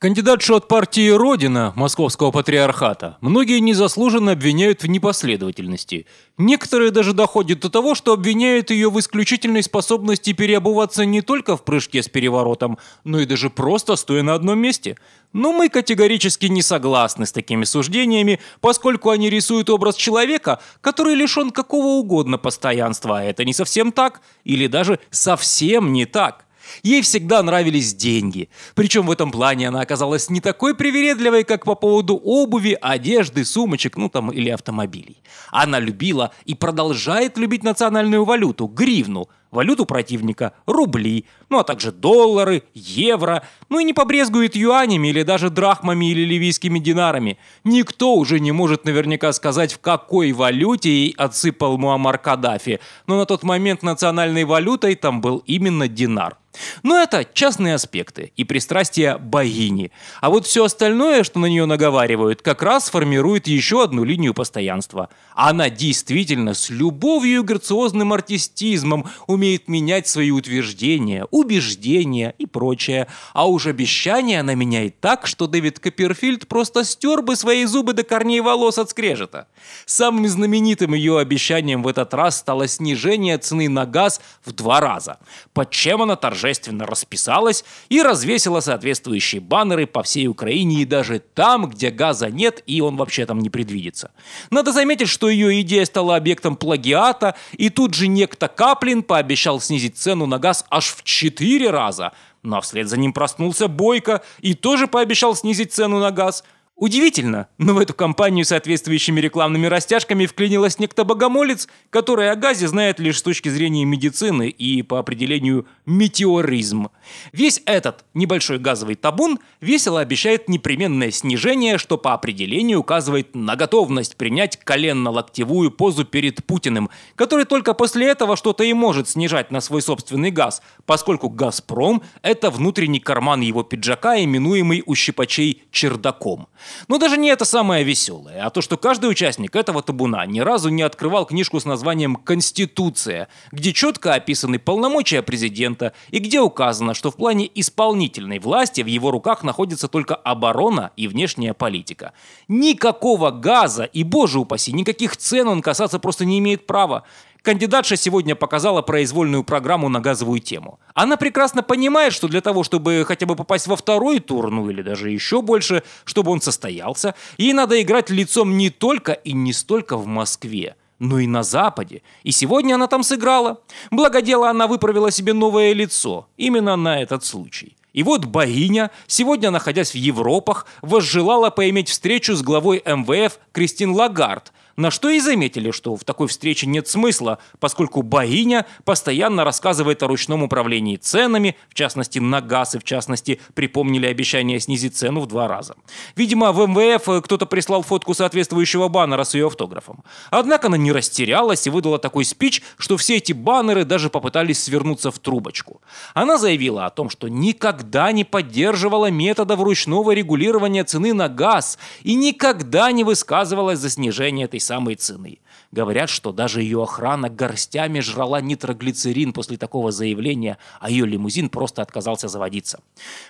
Кандидатшу от партии «Родина» Московского патриархата многие незаслуженно обвиняют в непоследовательности. Некоторые даже доходят до того, что обвиняют ее в исключительной способности переобуваться не только в прыжке с переворотом, но и даже просто стоя на одном месте. Но мы категорически не согласны с такими суждениями, поскольку они рисуют образ человека, который лишен какого угодно постоянства, а это не совсем так, или даже совсем не так. Ей всегда нравились деньги. Причем в этом плане она оказалась не такой привередливой, как по поводу обуви, одежды, сумочек, ну там, или автомобилей. Она любила и продолжает любить национальную валюту – гривну, валюту противника – рубли, ну а также доллары, евро, ну и не побрезгует юанями или даже драхмами или ливийскими динарами. Никто уже не может наверняка сказать, в какой валюте ей отсыпал Муаммар Каддафи, но на тот момент национальной валютой там был именно динар. Но это частные аспекты и пристрастия богини. А вот все остальное, что на нее наговаривают, как раз формирует еще одну линию постоянства. Она действительно с любовью и грациозным артистизмом умеет менять свои утверждения, убеждения и прочее. А уж обещания она меняет так, что Дэвид Копперфильд просто стер бы свои зубы до корней волос от скрежета. Самым знаменитым ее обещанием в этот раз стало снижение цены на газ в два раза. Под чем она торжественно торжественно расписалась и развесила соответствующие баннеры по всей Украине и даже там, где газа нет и он вообще там не предвидится. Надо заметить, что ее идея стала объектом плагиата, и тут же некто Каплин пообещал снизить цену на газ аж в 4 раза. Но вслед за ним проснулся Бойко и тоже пообещал снизить цену на газ – Удивительно, но в эту компанию соответствующими рекламными растяжками вклинилась некто богомолец, который о газе знает лишь с точки зрения медицины и, по определению, метеоризм. Весь этот небольшой газовый табун весело обещает непременное снижение, что по определению указывает на готовность принять коленно-локтевую позу перед Путиным, который только после этого что-то и может снижать на свой собственный газ, поскольку «Газпром» — это внутренний карман его пиджака, именуемый у щипачей чердаком. Но ну, даже не это самое веселое, а то, что каждый участник этого табуна ни разу не открывал книжку с названием «Конституция», где четко описаны полномочия президента и где указано, что в плане исполнительной власти в его руках находится только оборона и внешняя политика. Никакого газа и, боже упаси, никаких цен он касаться просто не имеет права. Кандидатша сегодня показала произвольную программу на газовую тему. Она прекрасно понимает, что для того, чтобы хотя бы попасть во второй тур, ну или даже еще больше, чтобы он состоялся, ей надо играть лицом не только и не столько в Москве, но и на Западе. И сегодня она там сыграла. Благодело она выправила себе новое лицо, именно на этот случай. И вот богиня, сегодня находясь в Европах, возжелала поиметь встречу с главой МВФ Кристин Лагард, на что и заметили, что в такой встрече нет смысла, поскольку богиня постоянно рассказывает о ручном управлении ценами, в частности на газ и в частности припомнили обещание снизить цену в два раза. Видимо, в МВФ э, кто-то прислал фотку соответствующего баннера с ее автографом. Однако она не растерялась и выдала такой спич, что все эти баннеры даже попытались свернуться в трубочку. Она заявила о том, что никогда не поддерживала методов ручного регулирования цены на газ и никогда не высказывалась за снижение этой самой цены. Говорят, что даже ее охрана горстями жрала нитроглицерин после такого заявления, а ее лимузин просто отказался заводиться.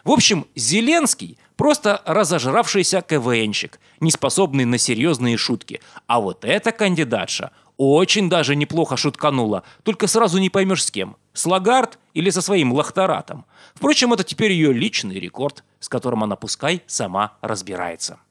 В общем, Зеленский просто разожравшийся КВНщик, не способный на серьезные шутки. А вот эта кандидатша очень даже неплохо шутканула, только сразу не поймешь с кем. С Лагард или со своим лахтаратом. Впрочем, это теперь ее личный рекорд, с которым она пускай сама разбирается.